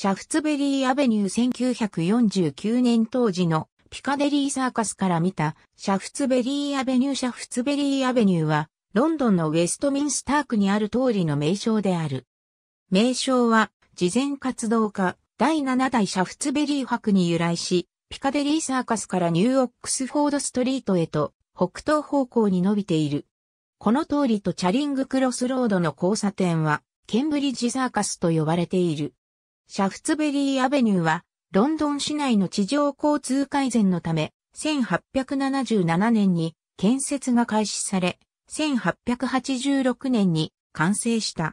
シャフツベリーアベニュー1949年当時のピカデリーサーカスから見たシャフツベリーアベニューシャフツベリーアベニューはロンドンのウェストミンスタークにある通りの名称である。名称は事前活動家第7代シャフツベリー博に由来し、ピカデリーサーカスからニューオックスフォードストリートへと北東方向に伸びている。この通りとチャリングクロスロードの交差点はケンブリッジサーカスと呼ばれている。シャフツベリーアベニューは、ロンドン市内の地上交通改善のため、1877年に建設が開始され、1886年に完成した。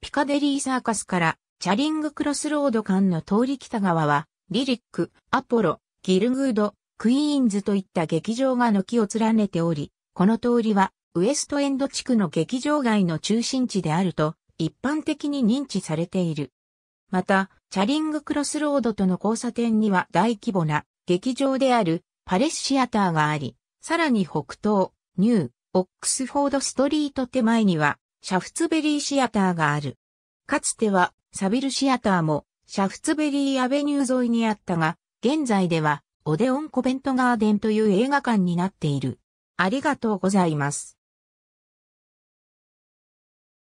ピカデリーサーカスからチャリングクロスロード間の通り北側は、リリック、アポロ、ギルグード、クイーンズといった劇場が軒を連ねており、この通りはウエストエンド地区の劇場街の中心地であると一般的に認知されている。また、チャリングクロスロードとの交差点には大規模な劇場であるパレスシアターがあり、さらに北東、ニュー、オックスフォードストリート手前にはシャフツベリーシアターがある。かつてはサビルシアターもシャフツベリーアベニュー沿いにあったが、現在ではオデオンコベントガーデンという映画館になっている。ありがとうございます。